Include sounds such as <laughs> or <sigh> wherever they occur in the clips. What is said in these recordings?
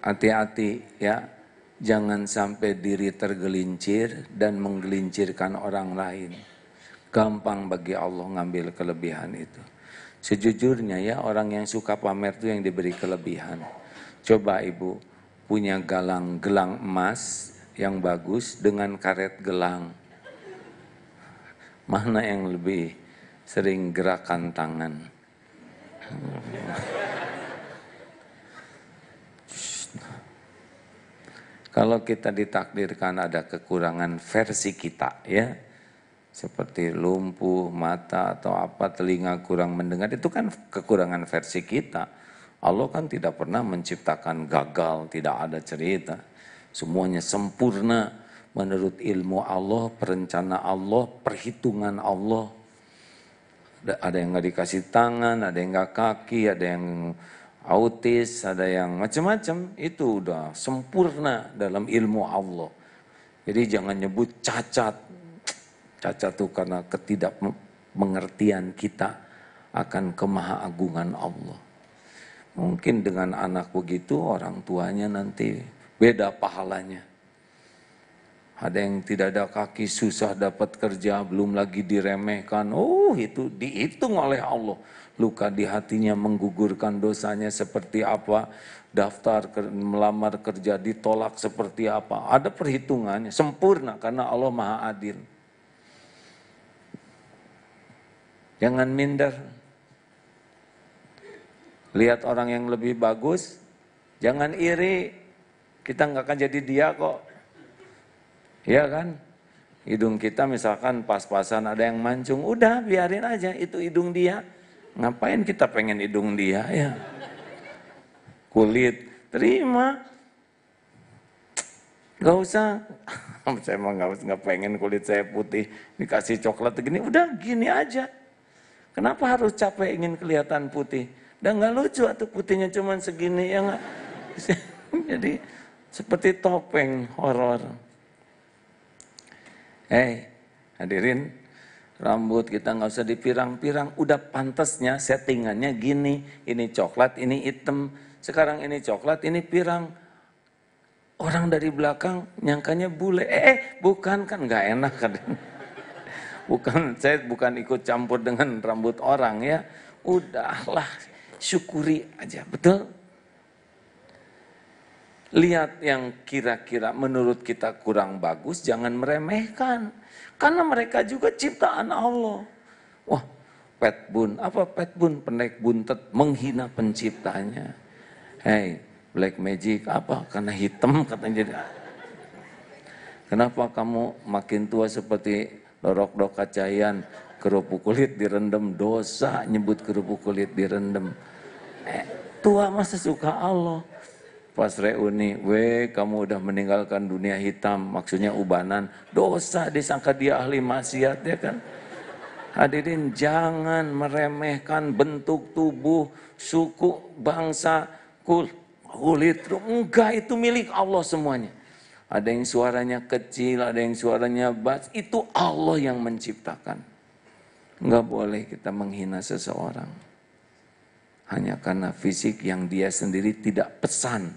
hati-hati ya, jangan sampai diri tergelincir dan menggelincirkan orang lain. Gampang bagi Allah ngambil kelebihan itu. Sejujurnya ya orang yang suka pamer itu yang diberi kelebihan. Coba ibu punya galang gelang emas yang bagus dengan karet gelang. Mana yang lebih sering gerakan tangan? Kalau kita ditakdirkan ada kekurangan versi kita ya, seperti lumpuh, mata atau apa, telinga kurang mendengar, itu kan kekurangan versi kita. Allah kan tidak pernah menciptakan gagal, tidak ada cerita. Semuanya sempurna menurut ilmu Allah, perencana Allah, perhitungan Allah. Ada yang nggak dikasih tangan, ada yang nggak kaki, ada yang autis, ada yang macam-macam, itu udah sempurna dalam ilmu Allah. Jadi jangan nyebut cacat. Cacat itu karena ketidakmengertian kita akan kemahaagungan Allah. Mungkin dengan anak begitu orang tuanya nanti beda pahalanya. Ada yang tidak ada kaki susah dapat kerja, belum lagi diremehkan. Oh, itu dihitung oleh Allah. Luka di hatinya menggugurkan dosanya seperti apa? Daftar melamar kerja ditolak seperti apa? Ada perhitungannya sempurna karena Allah Maha Adil. Jangan minder. Lihat orang yang lebih bagus, jangan iri. Kita nggak akan jadi dia kok. Iya kan? Hidung kita misalkan pas-pasan ada yang mancung, udah biarin aja itu hidung dia. Ngapain kita pengen hidung dia ya? Kulit, terima. Gak usah, <laughs> saya emang gak, gak pengen kulit saya putih, dikasih coklat gini, udah gini aja. Kenapa harus capek ingin kelihatan putih? Dan gak lucu atau putihnya cuman segini ya gak? <laughs> Jadi seperti topeng horor. Hei, eh, hadirin, rambut kita nggak usah dipirang-pirang, udah pantasnya settingannya gini, ini coklat, ini hitam, sekarang ini coklat, ini pirang. Orang dari belakang nyangkanya bule, eh, eh bukan kan nggak enak kan? <laughs> Bukan, saya bukan ikut campur dengan rambut orang ya. Udahlah, syukuri aja, betul? Lihat yang kira-kira menurut kita kurang bagus, jangan meremehkan. Karena mereka juga ciptaan Allah. Wah, pet bun, apa pet bun? penek buntet, menghina penciptanya. Hei, black magic apa? Karena hitam katanya jadi. Kenapa kamu makin tua seperti lorok kacayan, kerupuk kulit direndam, dosa nyebut kerupuk kulit direndam. Eh, tua masa suka Allah pas reuni, weh kamu udah meninggalkan dunia hitam, maksudnya ubanan, dosa disangka dia ahli maksiat ya kan. Hadirin jangan meremehkan bentuk tubuh, suku, bangsa, kul, kulit, enggak itu milik Allah semuanya. Ada yang suaranya kecil, ada yang suaranya bas, itu Allah yang menciptakan. Enggak boleh kita menghina seseorang hanya karena fisik yang dia sendiri tidak pesan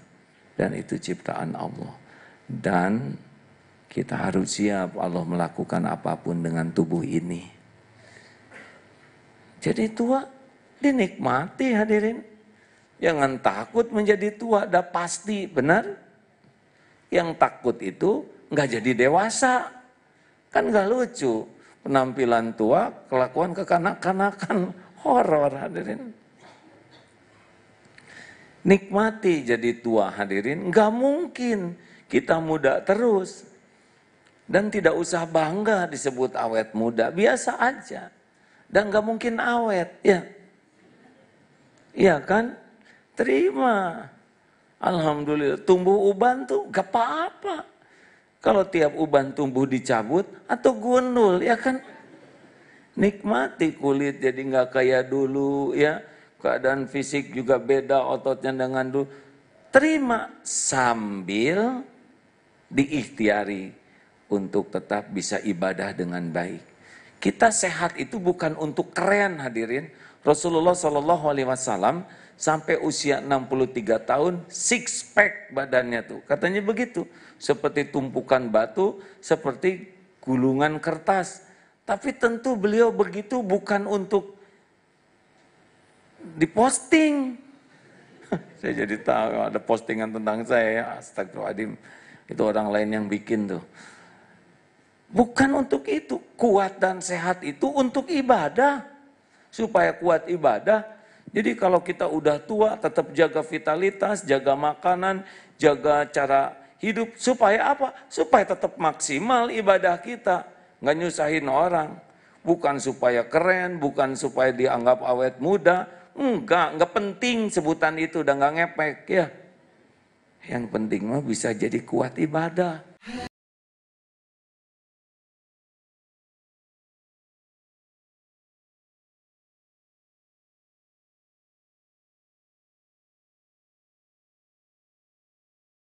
dan itu ciptaan Allah. Dan kita harus siap Allah melakukan apapun dengan tubuh ini. Jadi tua dinikmati hadirin. Jangan takut menjadi tua, dah pasti benar. Yang takut itu nggak jadi dewasa. Kan nggak lucu penampilan tua, kelakuan kekanak-kanakan horor hadirin. Nikmati jadi tua hadirin, nggak mungkin kita muda terus. Dan tidak usah bangga disebut awet muda, biasa aja. Dan nggak mungkin awet, ya. Iya kan? Terima. Alhamdulillah, tumbuh uban tuh gak apa-apa. Kalau tiap uban tumbuh dicabut atau gundul, ya kan? Nikmati kulit jadi nggak kayak dulu, ya keadaan fisik juga beda ototnya dengan dulu. Terima sambil diikhtiari untuk tetap bisa ibadah dengan baik. Kita sehat itu bukan untuk keren hadirin. Rasulullah Shallallahu Alaihi Wasallam sampai usia 63 tahun six pack badannya tuh katanya begitu seperti tumpukan batu seperti gulungan kertas tapi tentu beliau begitu bukan untuk diposting. <laughs> saya jadi tahu ada postingan tentang saya, ya. astagfirullahaladzim. Itu orang lain yang bikin tuh. Bukan untuk itu. Kuat dan sehat itu untuk ibadah. Supaya kuat ibadah. Jadi kalau kita udah tua tetap jaga vitalitas, jaga makanan, jaga cara hidup. Supaya apa? Supaya tetap maksimal ibadah kita. Nggak nyusahin orang. Bukan supaya keren, bukan supaya dianggap awet muda, Enggak, enggak penting sebutan itu, udah enggak ngepek ya. Yang penting mah bisa jadi kuat ibadah.